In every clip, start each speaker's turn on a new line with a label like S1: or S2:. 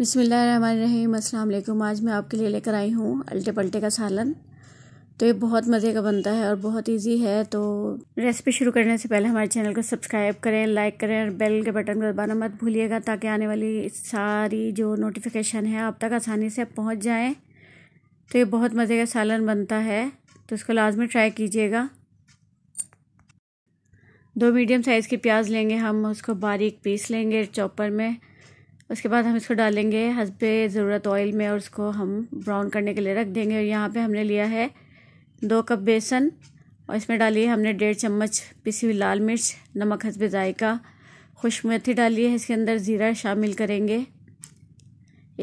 S1: अस्सलाम अल्लाम आज मैं आपके लिए लेकर आई हूँ अल्टे पल्टे का सालन तो ये बहुत मज़े का बनता है और बहुत इजी है तो रेसिपी शुरू करने से पहले हमारे चैनल को सब्सक्राइब करें लाइक करें और बेल के बटन को दबाना मत भूलिएगा ताकि आने वाली सारी जो नोटिफिकेशन है आप तक आसानी से पहुँच जाएँ तो ये बहुत मज़े का सालन बनता है तो इसको लाजमी ट्राई कीजिएगा दो मीडियम साइज़ की प्याज लेंगे हम उसको बारीक पीस लेंगे चॉपर में उसके बाद हम इसको डालेंगे हसब ज़रूरत ऑयल में और उसको हम ब्राउन करने के लिए रख देंगे और यहाँ पे हमने लिया है दो कप बेसन और इसमें डाली है हमने डेढ़ चम्मच पिसी हुई लाल मिर्च नमक हसब ज़ायका खुश मेथी डाली है इसके अंदर ज़ीरा शामिल करेंगे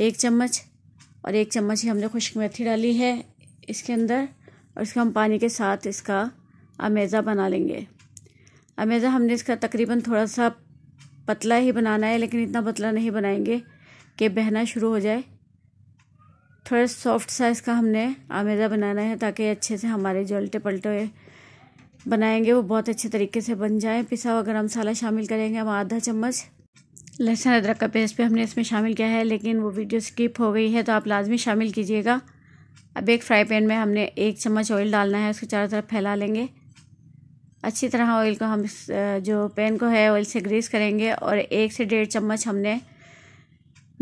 S1: एक चम्मच और एक चम्मच ही हमने खुश मेथी डाली है इसके अंदर और इसको हम पानी के साथ इसका अमेज़ा बना लेंगे अमेज़ा हमने इसका तकरीबन थोड़ा सा पतला ही बनाना है लेकिन इतना पतला नहीं बनाएंगे कि बहना शुरू हो जाए थोड़ा सॉफ्ट साइज़ का हमने आमेज़ा बनाना है ताकि अच्छे से हमारे जो उल्टे पलटे बनाएंगे वो बहुत अच्छे तरीके से बन जाए पिसा हुआ गर्म मसाला शामिल करेंगे हम आधा चम्मच लहसुन अदरक का पेस्ट भी हमने इसमें शामिल किया है लेकिन वो वीडियो स्किप हो गई है तो आप लाजमी शामिल कीजिएगा अब एक फ्राई पैन में हमने एक चम्मच ऑयल डालना है उसको चारों तरफ फैला लेंगे अच्छी तरह ऑयल को हम जो पैन को है ऑयल से ग्रीस करेंगे और एक से डेढ़ चम्मच हमने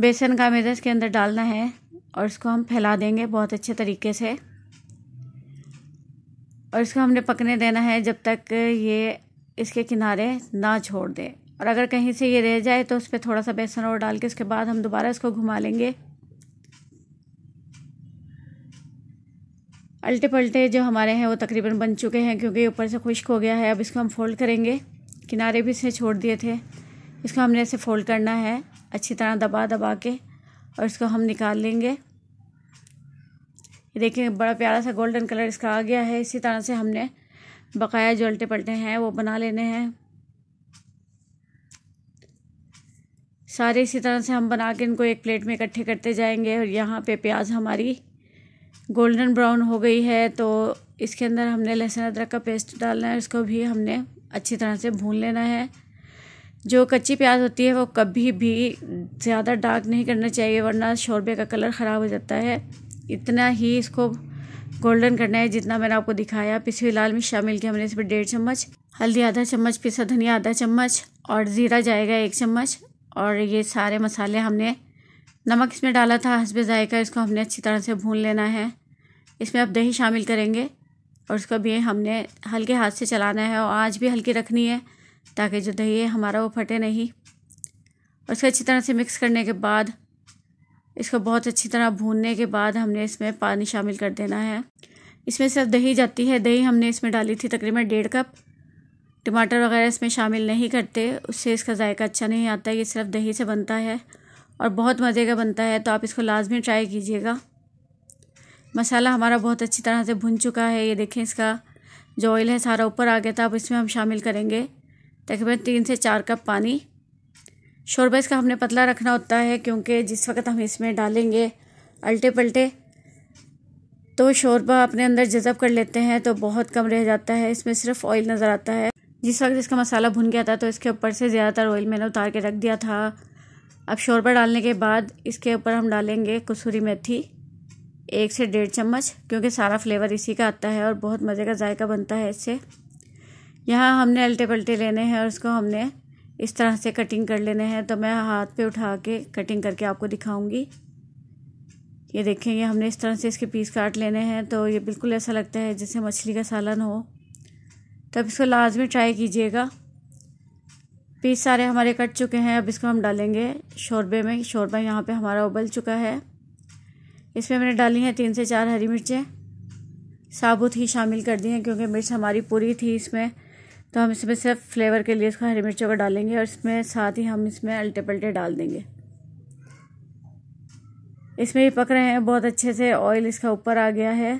S1: बेसन का मैदा इसके अंदर डालना है और इसको हम फैला देंगे बहुत अच्छे तरीके से और इसको हमने पकने देना है जब तक ये इसके किनारे ना छोड़ दे और अगर कहीं से ये रह जाए तो उस पर थोड़ा सा बेसन और डाल के उसके बाद हम दोबारा इसको घुमा लेंगे अल्टे पलटे जो हमारे हैं वो तकरीबन बन चुके हैं क्योंकि ऊपर से खुश्क हो गया है अब इसको हम फोल्ड करेंगे किनारे भी इसे छोड़ दिए थे इसको हमने ऐसे फोल्ड करना है अच्छी तरह दबा दबा के और इसको हम निकाल लेंगे ये देखिए बड़ा प्यारा सा गोल्डन कलर इसका आ गया है इसी तरह से हमने बकाया जो अल्टे पलटे हैं वो बना लेने हैं सारे इसी तरह से हम बना के इनको एक प्लेट में इकट्ठे करते जाएंगे और यहाँ पे प्याज हमारी गोल्डन ब्राउन हो गई है तो इसके अंदर हमने लहसुन अदरक का पेस्ट डालना है इसको भी हमने अच्छी तरह से भून लेना है जो कच्ची प्याज होती है वो कभी भी ज़्यादा डार्क नहीं करना चाहिए वरना शोरबे का कलर ख़राब हो जाता है इतना ही इसको गोल्डन करना है जितना मैंने आपको दिखाया पिसी हुई लाल मिर्च शामिल की हमने इसमें डेढ़ चम्मच हल्दी आधा चम्मच पिसा धनिया आधा चम्मच और ज़ीरा जाएगा एक चम्मच और ये सारे मसाले हमने नमक इसमें डाला था हंसबे ज़ायका इसको हमने अच्छी तरह से भून लेना है इसमें अब दही शामिल करेंगे और इसको भी हमने हल्के हाथ से चलाना है और आज भी हल्की रखनी है ताकि जो दही है हमारा वो फटे नहीं और इसको अच्छी तरह से मिक्स करने के बाद इसको बहुत अच्छी तरह भूनने के बाद हमने इसमें पानी शामिल कर देना है इसमें सिर्फ दही जाती है दही हमने इसमें डाली थी तकरीबन डेढ़ कप टमाटर वगैरह इसमें शामिल नहीं करते उससे इसका जायका अच्छा नहीं आता ये सिर्फ दही से बनता है और बहुत मज़े का बनता है तो आप इसको लाजमी ट्राई कीजिएगा मसाला हमारा बहुत अच्छी तरह से भुन चुका है ये देखें इसका जो ऑयल है सारा ऊपर आ गया था अब इसमें हम शामिल करेंगे तकरीबन तीन से चार कप पानी शोरबा इसका हमने पतला रखना होता है क्योंकि जिस वक्त हम इसमें डालेंगे अल्टे पलटे तो शोरबा अपने अंदर जज़ब कर लेते हैं तो बहुत कम रह जाता है इसमें सिर्फ ऑयल नज़र आता है जिस वक्त इसका मसाला भुन गया था तो इसके ऊपर से ज़्यादातर ऑयल मैंने उतार के रख दिया था अब शोरबा डालने के बाद इसके ऊपर हम डालेंगे कसूरी मेथी एक से डेढ़ चम्मच क्योंकि सारा फ्लेवर इसी का आता है और बहुत मज़े का जायका बनता है इससे यहाँ हमने अल्टे पलटे लेने हैं और उसको हमने इस तरह से कटिंग कर लेने हैं तो मैं हाथ पे उठा के कटिंग करके आपको दिखाऊंगी ये देखें ये हमने इस तरह से इसके पीस काट लेने हैं तो ये बिल्कुल ऐसा लगता है जैसे मछली का सालन हो तब इसको लाजमी ट्राई कीजिएगा पीस सारे हमारे कट चुके हैं अब इसको हम डालेंगे शोरबे में शोरबा यहाँ पे हमारा उबल चुका है इसमें मैंने डाली हैं तीन से चार हरी मिर्चें साबुत ही शामिल कर दी हैं क्योंकि मिर्च हमारी पूरी थी इसमें तो हम इसमें सिर्फ फ्लेवर के लिए इसको हरी मिर्चों को डालेंगे और इसमें साथ ही हम इसमें अल्टे पल्टे डाल देंगे इसमें भी पक रहे हैं बहुत अच्छे से ऑयल इसका ऊपर आ गया है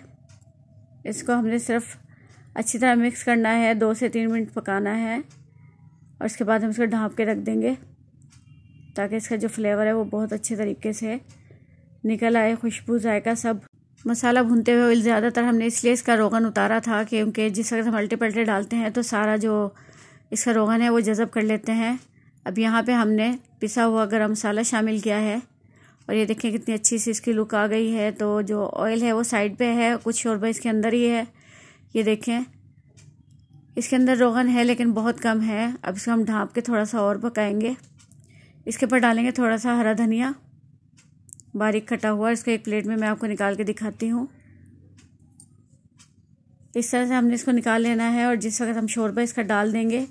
S1: इसको हमने सिर्फ अच्छी तरह मिक्स करना है दो से तीन मिनट पकाना है और इसके बाद हम इसको ढाँप के रख देंगे ताकि इसका जो फ्लेवर है वो बहुत अच्छे तरीके से निकल आए खुशबू जायका सब मसाला भूनते हुए ऑयल ज़्यादातर हमने इसलिए इसका रोगन उतारा था क्योंकि जिस वक्त हम अल्टे पल्टे डालते हैं तो सारा जो इसका रोगन है वो जज़ब कर लेते हैं अब यहाँ पे हमने पिसा हुआ गरम मसाला शामिल किया है और ये देखें कितनी अच्छी सी इसकी लुक आ गई है तो जो ऑयल है वो साइड पे है कुछ शोरबा इसके अंदर ही है ये देखें इसके अंदर रोगन है लेकिन बहुत कम है अब इसको हम ढाँप के थोड़ा सा और पकाएंगे इसके ऊपर डालेंगे थोड़ा सा हरा धनिया बारीक कटा हुआ इसको एक प्लेट में मैं आपको निकाल के दिखाती हूँ इस तरह से हमने इसको निकाल लेना है और जिस वक्त हम शोरबा इसका डाल देंगे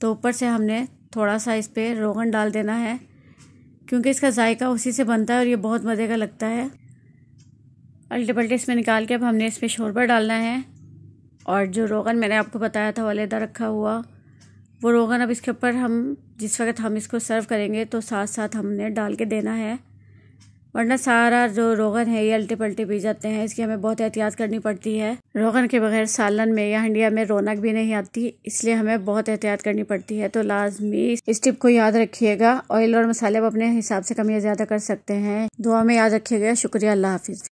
S1: तो ऊपर से हमने थोड़ा सा इस पर रोगन डाल देना है क्योंकि इसका जायका उसी से बनता है और ये बहुत मज़े का लगता है अल्टे पल्टे इसमें निकाल के अब हमने इसमें शोरबा डालना है और जो रोगन मैंने आपको बताया था वालेदा रखा हुआ वो रोगन अब इसके ऊपर हम जिस वक्त हम इसको सर्व करेंगे तो साथ साथ हमने डाल के देना है वरना सारा जो रोगन है ये अल्टे पलटे पी जाते हैं इसकी हमें बहुत एहतियात करनी पड़ती है रोगन के बगैर सालन में या हंडिया में रौनक भी नहीं आती इसलिए हमें बहुत एहतियात करनी पड़ती है तो लाजमी इस टिप को याद रखिएगा ऑयल और मसाले आप अपने हिसाब से कमियाँ ज़्यादा कर सकते हैं दुआ में याद रखिएगा शुक्रिया अल्लाह हाफिज़